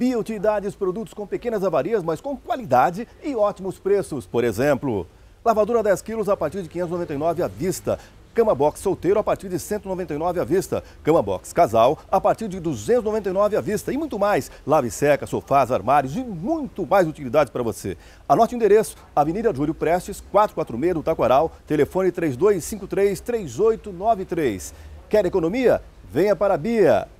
Biotilidades, produtos com pequenas avarias, mas com qualidade e ótimos preços. Por exemplo, lavadora 10 quilos a partir de 599 à vista. Cama box solteiro a partir de 199 à vista, cama box casal a partir de 299 à vista e muito mais. Lave seca, sofás, armários e muito mais utilidades para você. Anote o endereço: Avenida Júlio Prestes, 446 do Taquaral, telefone 3253 3893. Quer economia? Venha para a Bia.